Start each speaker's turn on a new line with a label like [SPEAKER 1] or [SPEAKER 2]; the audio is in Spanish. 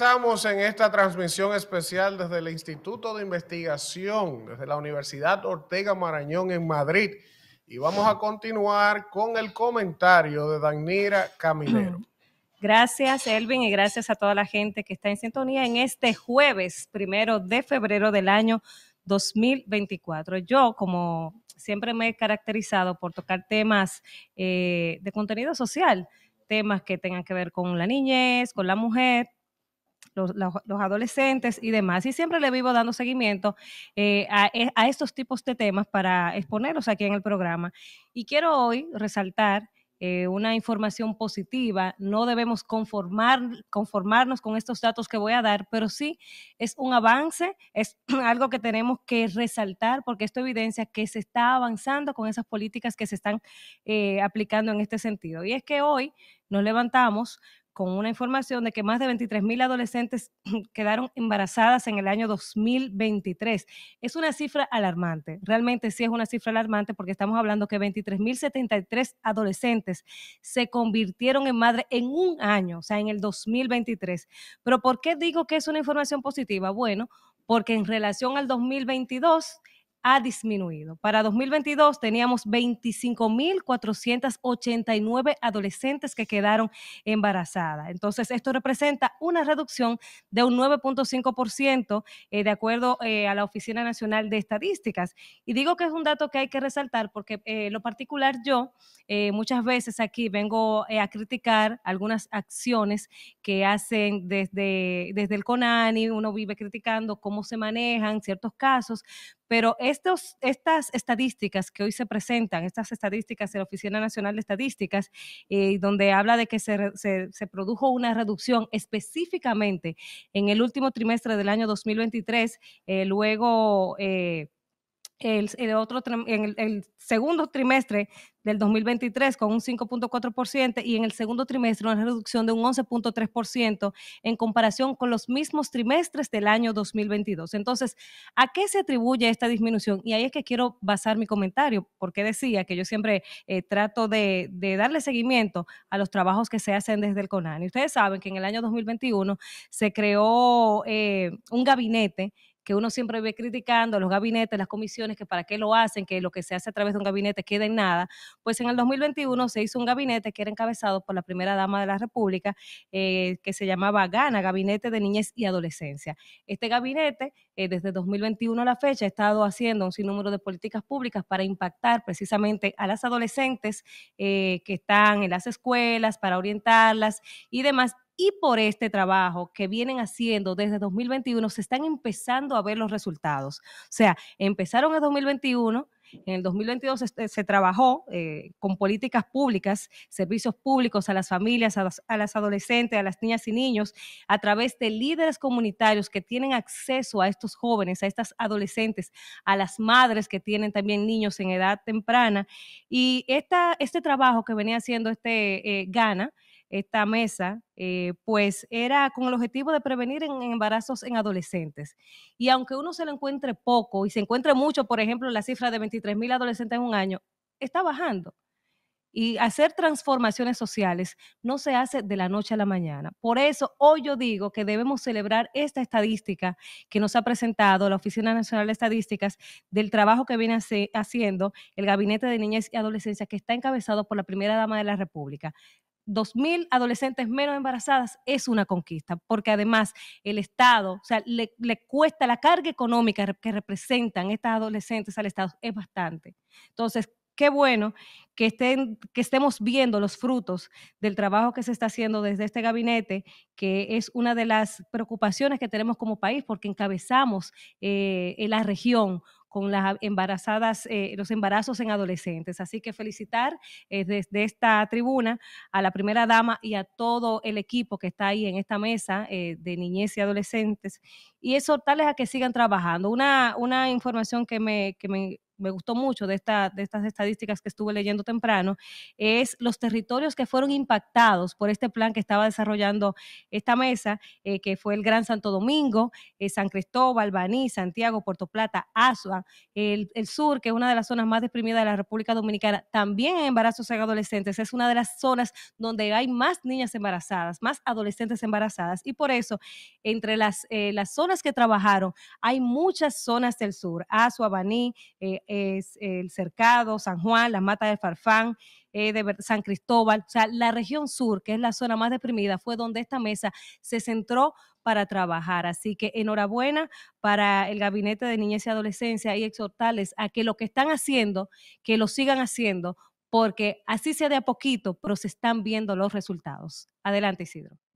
[SPEAKER 1] Estamos en esta transmisión especial desde el Instituto de Investigación, desde la Universidad Ortega Marañón en Madrid. Y vamos a continuar con el comentario de Danira Caminero. Gracias, Elvin, y gracias a toda la gente que está en sintonía en este jueves primero de febrero del año 2024. Yo, como siempre me he caracterizado por tocar temas eh, de contenido social, temas que tengan que ver con la niñez, con la mujer, los, adolescentes y demás. Y siempre le vivo dando seguimiento eh, eh, a, estos tipos de temas para exponerlos aquí en el programa. Y quiero hoy resaltar eh, una información positiva. No debemos conformarnos con estos datos que voy a dar, pero sí es un avance, es algo que tenemos que resaltar porque esto evidencia que se está avanzando con esas políticas que se están aplicando en este sentido. Y es que hoy nos levantamos con una información de que más de 23.000 mil adolescentes quedaron embarazadas en el año 2023. Es una cifra alarmante, realmente sí es una cifra alarmante porque estamos hablando que 23.073 adolescentes se convirtieron en madre en un año, o sea, en el 2023. Pero ¿por qué digo que es una información positiva? Bueno, porque en relación al 2022 ha disminuido. Para 2022 teníamos 25.489 adolescentes que quedaron embarazadas. Entonces, esto representa una reducción de un 9.5% eh, de acuerdo eh, a la Oficina Nacional de Estadísticas. Y digo que es un dato que hay que resaltar porque eh, lo particular yo muchas veces aquí vengo a criticar algunas acciones que hacen desde, desde el CONANI, uno vive criticando cómo se manejan ciertos casos, pero estos, estas estadísticas que hoy se presentan, estas estadísticas de la Oficina Nacional de Estadísticas, eh, donde habla de que se, produjo una reducción específicamente en el último trimestre del año 2023, eh, luego... Eh, el, otro, en el, segundo trimestre del 2023 con un 5.4% y en el segundo trimestre una reducción de un 11.3% en comparación con los mismos trimestres del año 2022. Entonces, ¿a qué se atribuye esta disminución? Y ahí es que quiero basar mi comentario, porque decía que yo siempre eh, trato de, darle seguimiento a los trabajos que se hacen desde el CONAN. Y ustedes saben que en el año 2021 se creó eh, un gabinete que uno siempre ve criticando los gabinetes, las comisiones, que para qué lo hacen, que lo que se hace a través de un gabinete queda en nada, pues en el 2021 se hizo un gabinete que era encabezado por la primera dama de la República, eh, que se llamaba GANA, Gabinete de Niñez y Adolescencia. Este gabinete, eh, desde 2021 a la fecha, ha estado haciendo un sinnúmero de políticas públicas para impactar precisamente a las adolescentes eh, que están en las escuelas, para orientarlas y demás y por este trabajo que vienen haciendo desde 2021 se están empezando a ver los resultados. O sea, empezaron en 2021. En el 2022 este, se, trabajó eh, con políticas públicas, servicios públicos a las familias, a, las adolescentes, a las niñas y niños, a través de líderes comunitarios que tienen acceso a estos jóvenes, a estas adolescentes, a las madres que tienen también niños en edad temprana. Y este trabajo que venía haciendo este eh, Gana, esta mesa, eh, pues era con el objetivo de prevenir embarazos en adolescentes. Y aunque uno se lo encuentre poco y se encuentre mucho, por ejemplo, la cifra de 23 mil adolescentes en un año, está bajando. Y hacer transformaciones sociales no se hace de la noche a la mañana. Por eso hoy yo digo que debemos celebrar esta estadística que nos ha presentado la Oficina Nacional de Estadísticas del trabajo que viene haciendo el Gabinete de Niñez y Adolescencia que está encabezado por la primera dama de la República. 2.000 adolescentes menos embarazadas es una conquista, porque además el Estado, o sea, le, cuesta la carga económica que representan estas adolescentes al Estado, es bastante. Entonces, qué bueno que, estén, que estemos viendo los frutos del trabajo que se está haciendo desde este gabinete, que es una de las preocupaciones que tenemos como país, porque encabezamos en eh, la región con las embarazadas, eh, los embarazos en adolescentes. Así que felicitar eh, desde esta tribuna a la primera dama y a todo el equipo que está ahí en esta mesa eh, de niñez y adolescentes y exhortarles a que sigan trabajando. Una, una información que me, que me me gustó mucho de, de estas estadísticas que estuve leyendo temprano, es los territorios que fueron impactados por este plan que estaba desarrollando esta mesa, eh, que fue el Gran Santo Domingo, eh, San Cristóbal, Baní, Santiago, Puerto Plata, Asua, el, sur, que es una de las zonas más deprimidas de la República Dominicana, también embarazos en adolescentes, es una de las zonas donde hay más niñas embarazadas, más adolescentes embarazadas, y por eso, entre las, eh, las zonas que trabajaron, hay muchas zonas del sur, Asua, Baní, es el Cercado, San Juan, las Mata de Farfán, eh, San Cristóbal, o sea, la región sur, que es la zona más deprimida, fue donde esta mesa se centró para trabajar. Así que enhorabuena para el Gabinete de Niñez y Adolescencia y exhortarles a que lo que están haciendo, que lo sigan haciendo, porque así sea de a poquito, pero se están viendo los resultados. Adelante, Isidro.